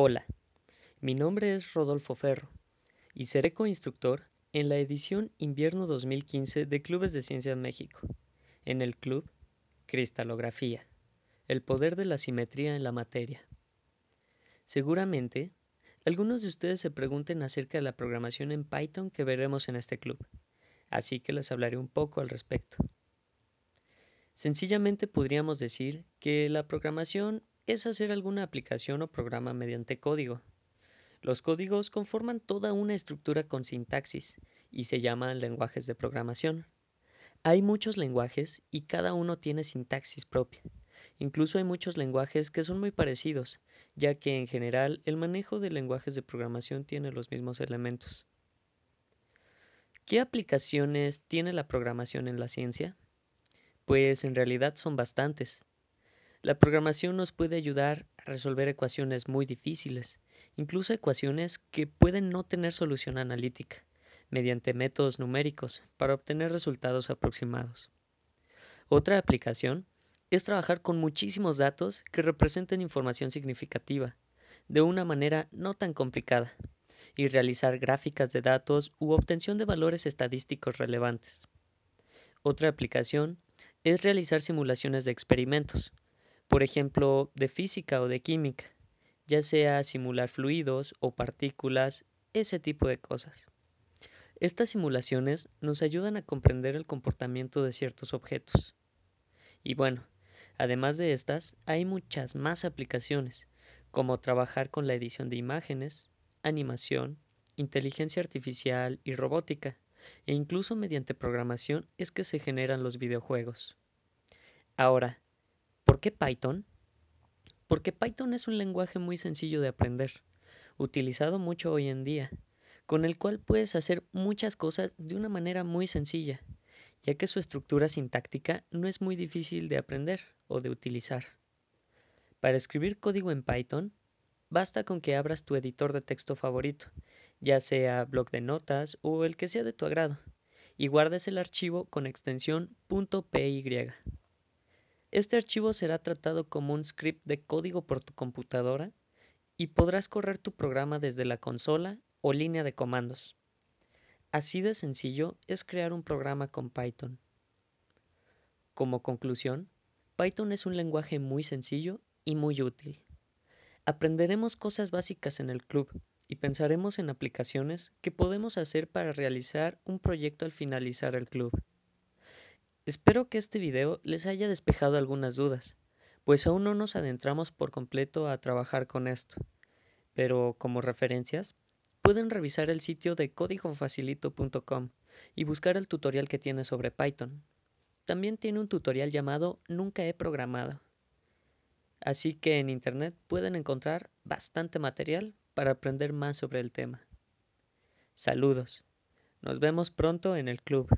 Hola, mi nombre es Rodolfo Ferro y seré coinstructor en la edición invierno 2015 de Clubes de Ciencias México, en el club Cristalografía, el poder de la simetría en la materia. Seguramente, algunos de ustedes se pregunten acerca de la programación en Python que veremos en este club, así que les hablaré un poco al respecto. Sencillamente podríamos decir que la programación es hacer alguna aplicación o programa mediante código. Los códigos conforman toda una estructura con sintaxis y se llaman lenguajes de programación. Hay muchos lenguajes y cada uno tiene sintaxis propia. Incluso hay muchos lenguajes que son muy parecidos, ya que en general el manejo de lenguajes de programación tiene los mismos elementos. ¿Qué aplicaciones tiene la programación en la ciencia? Pues en realidad son bastantes, la programación nos puede ayudar a resolver ecuaciones muy difíciles, incluso ecuaciones que pueden no tener solución analítica, mediante métodos numéricos para obtener resultados aproximados. Otra aplicación es trabajar con muchísimos datos que representen información significativa, de una manera no tan complicada, y realizar gráficas de datos u obtención de valores estadísticos relevantes. Otra aplicación es realizar simulaciones de experimentos, por ejemplo, de física o de química, ya sea simular fluidos o partículas, ese tipo de cosas. Estas simulaciones nos ayudan a comprender el comportamiento de ciertos objetos. Y bueno, además de estas, hay muchas más aplicaciones, como trabajar con la edición de imágenes, animación, inteligencia artificial y robótica, e incluso mediante programación es que se generan los videojuegos. Ahora, ¿Por qué Python? Porque Python es un lenguaje muy sencillo de aprender, utilizado mucho hoy en día, con el cual puedes hacer muchas cosas de una manera muy sencilla, ya que su estructura sintáctica no es muy difícil de aprender o de utilizar. Para escribir código en Python, basta con que abras tu editor de texto favorito, ya sea blog de notas o el que sea de tu agrado, y guardes el archivo con extensión .py. Este archivo será tratado como un script de código por tu computadora y podrás correr tu programa desde la consola o línea de comandos. Así de sencillo es crear un programa con Python. Como conclusión, Python es un lenguaje muy sencillo y muy útil. Aprenderemos cosas básicas en el club y pensaremos en aplicaciones que podemos hacer para realizar un proyecto al finalizar el club. Espero que este video les haya despejado algunas dudas, pues aún no nos adentramos por completo a trabajar con esto. Pero como referencias, pueden revisar el sitio de códigofacilito.com y buscar el tutorial que tiene sobre Python. También tiene un tutorial llamado Nunca he programado. Así que en Internet pueden encontrar bastante material para aprender más sobre el tema. Saludos. Nos vemos pronto en el club.